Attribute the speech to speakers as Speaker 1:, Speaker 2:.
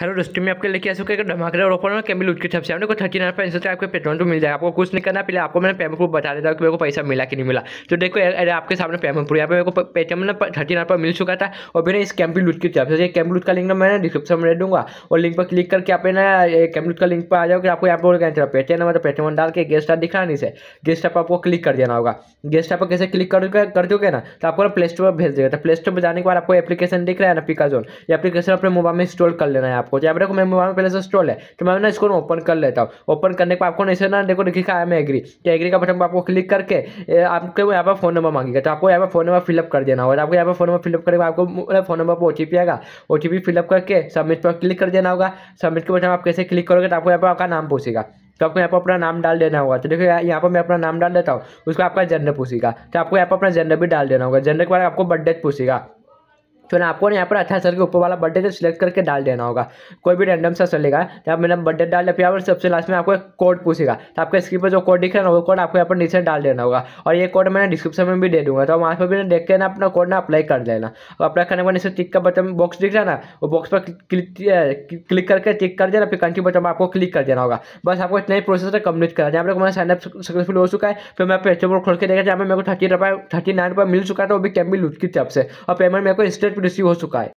Speaker 1: hello दोस्तों मैं आपके लेके आ चुका है धमाकेदार ऑफर में कैमिल के सबसे आपने को थर्टी नाइन पर आपको आपके पेट्रोल तो मिल जाए आपको कुछ नहीं करना पहले आपको मैंने पेमेंट प्रूफ बता देता हूँ कि मेरे को पैसा मिला कि नहीं मिला तो देखो अरे आपके सामने पेमेंट प्रूफ यहाँ पे मेरे को पेटीएम ना थर्टी नाइन पर मिल चुका था और मैंने इस कैम्पी लूट की तरफ से कैम्पी का लिंक ना मैंने डिस्क्रिप्शन में दे दूँगा और लिंक पर क्लिक करके आप ना का लिंक पर आ जाओगे आपको यहाँ पर कहना पेटीएम नंबर पेटीएम डाल के गेस्ट आप दिखा नहीं से गेस्ट आप आपको क्लिक कर देना होगा गेस्ट आप कैसे क्लिक कर दोगे ना तो आपको प्ले स्टोर पर भेज देगा तो प्ले स्टोर पर जाने के बाद आपको एप्लीकेशन दिख रहा है ना पिकाजोन ये एप्लीकेशन अपने मोबाइल में इंस्टॉल कर लेना है आपको आपको तो यहाँ देखो मेरे मोबाइल में पहले से स्टॉल है तो मैं ना इसको ओपन कर लेता हूँ ओपन करने के बाद आपको इसे ना देखो लिखा है मैं एग्री तो एग्री का बटन पर आपको क्लिक करके आपको यहाँ पर फोन नंबर मांगेगा तो आपको यहाँ पर फोन नंबर फिलअप कर देना होगा आपको यहाँ पर फोन नंबर फिलअप करेगा आपको फोन नंबर पर ओ टी आएगा ओ टी फिलअप करके सबमिट पर क्लिक कर देना होगा सबमिट के बटन आप कैसे क्लिक करोगे तो आपको यहाँ पर आपका नाम पूछेगा तो आपको यहाँ पर अपना नाम डाल देना होगा तो देखो यहाँ पर मैं अपना नाम डाल देता हूँ उसको आपका जेंडर पूछेगा तो आपको यहाँ पर अपना जेंडर भी डाल देना होगा जेंडर के बाद आपको बर्थडे पूछेगा तो ना आपको यहाँ पर अठारह अच्छा साल के ऊपर वाला बर्थडे से सिलेक्ट करके डाल देना होगा कोई भी रैंडम सा चलेगा जब तो मैंने बर्थडे डाल दिया फिर सबसे लास्ट में आपको एक कोड पूछेगा तो आपके स्क्रीन पर जो कोड दिख रहा है ना वो कोड आपको यहाँ पर नीचे डाल देना होगा और ये कोड मैंने डिस्क्रिप्शन में भी दे दूंगा तो वहाँ पर भी देख के ना अपना कोड ना अप्लाई कर देना और अप्लाई करने के बाद नीचे टिक का बटन बॉक्स दिख रहा है ना वो बॉक्स पर क्लिक क्लिक करके टिक कर देना फिर कंटिन्यू बटन आपको क्लिक कर देना होगा बस आपको इतना ही प्रोसेस कंप्लीट करना है यहाँ पर हमारा साइनअप सक्सेसफुल हो चुका है फिर मैं पेट्रोल खोल के देखा जहाँ पर मेरे को थर्टी रुपये थर्टी नाइन रुपये मिल चुका था तो वो भी कैम्बी लूट की तरफ से और पेमेंट मेरे को इंस्टेंट रिसीव हो चुका है